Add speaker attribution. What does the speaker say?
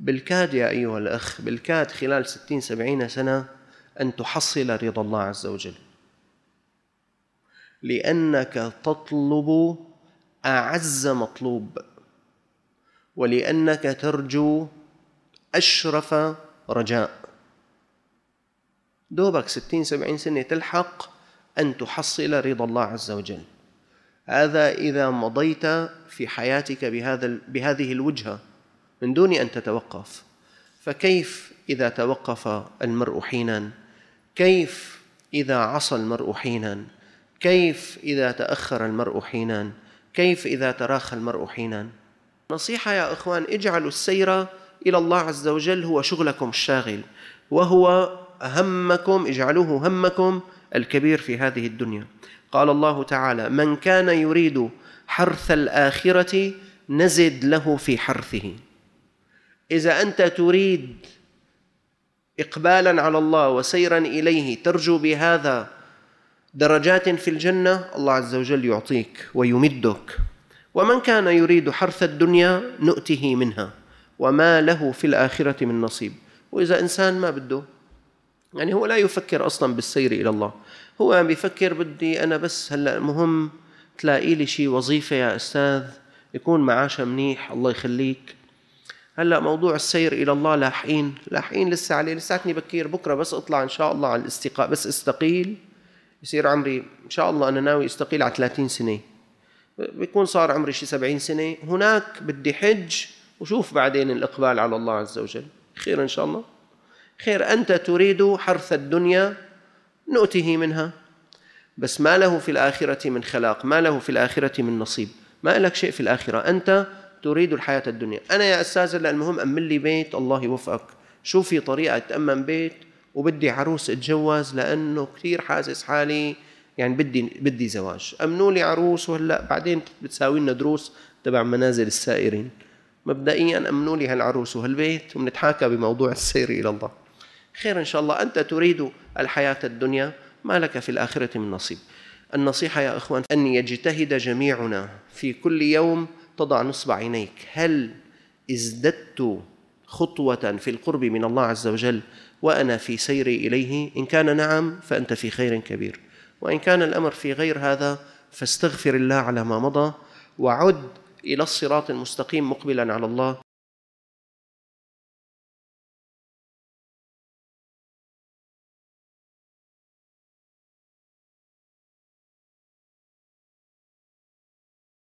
Speaker 1: بالكاد يا أيها الأخ بالكاد خلال ستين سبعين سنة أن تحصل رضا الله عز وجل لأنك تطلب أعز مطلوب ولأنك ترجو أشرف رجاء دوبك ستين سبعين سنة تلحق أن تحصل رضا الله عز وجل هذا إذا مضيت في حياتك بهذا بهذه الوجهة من دون ان تتوقف فكيف اذا توقف المرء حينا كيف اذا عصى المرء حينا كيف اذا تاخر المرء حينا كيف اذا تراخى المرء حينا نصيحه يا اخوان اجعلوا السير الى الله عز وجل هو شغلكم الشاغل وهو همكم اجعلوه همكم الكبير في هذه الدنيا قال الله تعالى من كان يريد حرث الاخره نزد له في حرثه اذا انت تريد اقبالا على الله وسيرا اليه ترجو بهذا درجات في الجنه الله عز وجل يعطيك ويمدك ومن كان يريد حرث الدنيا نؤته منها وما له في الاخره من نصيب واذا انسان ما بده يعني هو لا يفكر اصلا بالسير الى الله هو بيفكر بدي انا بس هلا المهم تلاقي لي شي وظيفه يا استاذ يكون معاشها منيح الله يخليك هلا موضوع السير الى الله لاحقين لاحقين لسه عليه لساتني بكير بكره بس اطلع ان شاء الله على الاستقاء بس استقيل يصير عمري ان شاء الله انا ناوي استقيل على 30 سنه بيكون صار عمري شي 70 سنه هناك بدي حج وشوف بعدين الاقبال على الله عز وجل خير ان شاء الله خير انت تريد حرث الدنيا نؤته منها بس ما له في الاخره من خلاق ما له في الاخره من نصيب ما لك شيء في الاخره انت تريد الحياة الدنيا أنا يا أستاذ لا المهم أمن لي بيت الله يوفقك شو في طريقة تأمن بيت وبدي عروس اتجوز لأنه كثير حاسس حالي يعني بدي بدي زواج أمنوا لي عروس وهلا بعدين بتساوي لنا دروس تبع منازل السائرين مبدئيا أمنوا لي هالعروس وهالبيت ونتحاكى بموضوع السير إلى الله خير إن شاء الله أنت تريد الحياة الدنيا ما لك في الآخرة من نصيب النصيحة يا إخوان أن يجتهد جميعنا في كل يوم تضع نصب عينيك هل ازددت خطوة في القرب من الله عز وجل وأنا في سيري إليه إن كان نعم فأنت في خير كبير وإن كان الأمر في غير هذا فاستغفر الله على ما مضى وعد إلى الصراط المستقيم مقبلا على الله